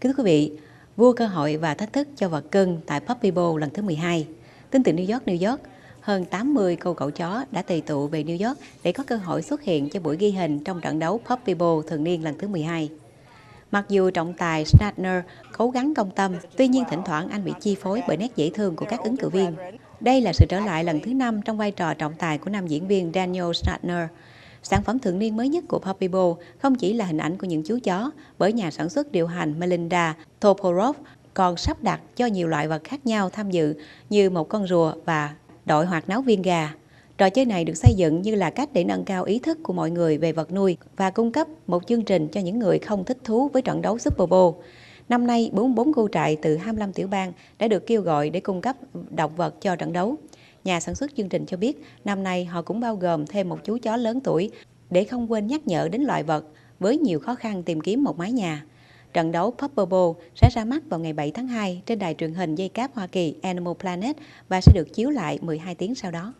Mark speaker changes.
Speaker 1: Kính thưa quý vị, vua cơ hội và thách thức cho vật cưng tại Puppy Bowl lần thứ 12. Tính từ New York, New York, hơn 80 cô cậu chó đã tề tụ về New York để có cơ hội xuất hiện cho buổi ghi hình trong trận đấu Puppy Bowl thường niên lần thứ 12. Mặc dù trọng tài Snatner cố gắng công tâm, tuy nhiên thỉnh thoảng anh bị chi phối bởi nét dễ thương của các ứng cử viên. Đây là sự trở lại lần thứ năm trong vai trò trọng tài của nam diễn viên Daniel Snatner. Sản phẩm thượng niên mới nhất của Poppybo không chỉ là hình ảnh của những chú chó, bởi nhà sản xuất điều hành Melinda Toporov còn sắp đặt cho nhiều loại vật khác nhau tham dự như một con rùa và đội hoạt náo viên gà. Trò chơi này được xây dựng như là cách để nâng cao ý thức của mọi người về vật nuôi và cung cấp một chương trình cho những người không thích thú với trận đấu Super Bowl. Năm nay, 44 khu trại từ 25 tiểu bang đã được kêu gọi để cung cấp động vật cho trận đấu. Nhà sản xuất chương trình cho biết, năm nay họ cũng bao gồm thêm một chú chó lớn tuổi để không quên nhắc nhở đến loài vật với nhiều khó khăn tìm kiếm một mái nhà. Trận đấu Purple Bowl sẽ ra mắt vào ngày 7 tháng 2 trên đài truyền hình dây cáp Hoa Kỳ Animal Planet và sẽ được chiếu lại 12 tiếng sau đó.